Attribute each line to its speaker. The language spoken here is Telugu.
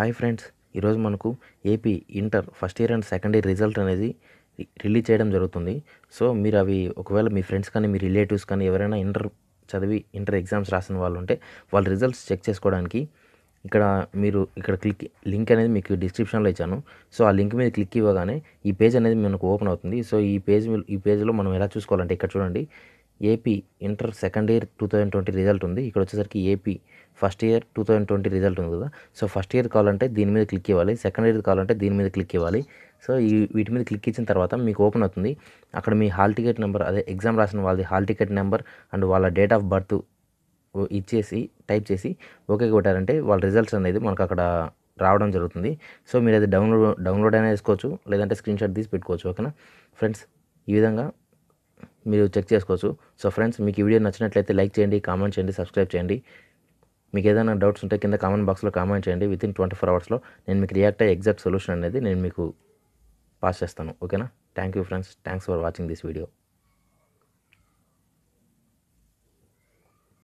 Speaker 1: హాయ్ ఫ్రెండ్స్ ఈరోజు మనకు AP inter first year and second year result అనేది రిలీజ్ చేయడం జరుగుతుంది సో మీరు అవి ఒకవేళ మీ ఫ్రెండ్స్ కానీ మీ రిలేటివ్స్ కానీ ఎవరైనా ఇంటర్ చదివి ఇంటర్ ఎగ్జామ్స్ రాసిన వాళ్ళు ఉంటే వాళ్ళ రిజల్ట్స్ చెక్ చేసుకోవడానికి ఇక్కడ మీరు ఇక్కడ క్లిక్ లింక్ అనేది మీకు డిస్క్రిప్షన్లో ఇచ్చాను సో ఆ లింక్ మీద క్లిక్ ఇవ్వగానే ఈ పేజ్ అనేది మనకు ఓపెన్ అవుతుంది సో ఈ పేజ్ ఈ పేజ్లో మనం ఎలా చూసుకోవాలంటే ఇక్కడ చూడండి AP inter second year two thousand twenty result ఉంది ఇక్కడ వచ్చేసరికి AP first year two thousand twenty result ఉంది కదా సో ఫస్ట్ ఇయర్ కావాలంటే దీని మీద క్లిక్ ఇవ్వాలి సెకండ్ ఇయర్ కావాలంటే దీని మీద క్లిక్ ఇవ్వాలి సో ఈ వీటి మీద క్లిక్ ఇచ్చిన తర్వాత మీకు ఓపెన్ అవుతుంది అక్కడ మీ హాల్ టికెట్ నెంబర్ అదే ఎగ్జామ్ రాసిన వాళ్ళది హాల్ టికెట్ నెంబర్ అండ్ వాళ్ళ డేట్ ఆఫ్ బర్త్ ఇచ్చేసి టైప్ చేసి ఓకే కొట్టారంటే వాళ్ళ రిజల్ట్స్ అనేది మనకు అక్కడ రావడం జరుగుతుంది సో మీరు అది డౌన్లోడ్ డౌన్లోడ్ అయినా చేసుకోవచ్చు లేదంటే స్క్రీన్షాట్ తీసి పెట్టుకోవచ్చు ఓకేనా ఫ్రెండ్స్ ఈ విధంగా మీరు చెక్ చేసుకోవచ్చు సో ఫ్రెండ్స్ మీకు ఈ వీడియో నచ్చినట్లయితే లైక్ చేయండి కామెంట్ చేయండి సబ్స్క్రైబ్ చేయండి మీకు ఏదైనా డౌట్స్ ఉంటే కింద కామెంట్ బాక్స్లో కామెంట్ చేయండి విత్ ఇన్ ట్వంటీ ఫోర్ అవర్స్లో నేను మీకు రియాక్ట్ అయ్యే ఎగ్జాక్ట్ సొల్యూషన్ అనేది నేను మీకు పాస్ చేస్తాను ఓకేనా thank you friends thanks for watching this video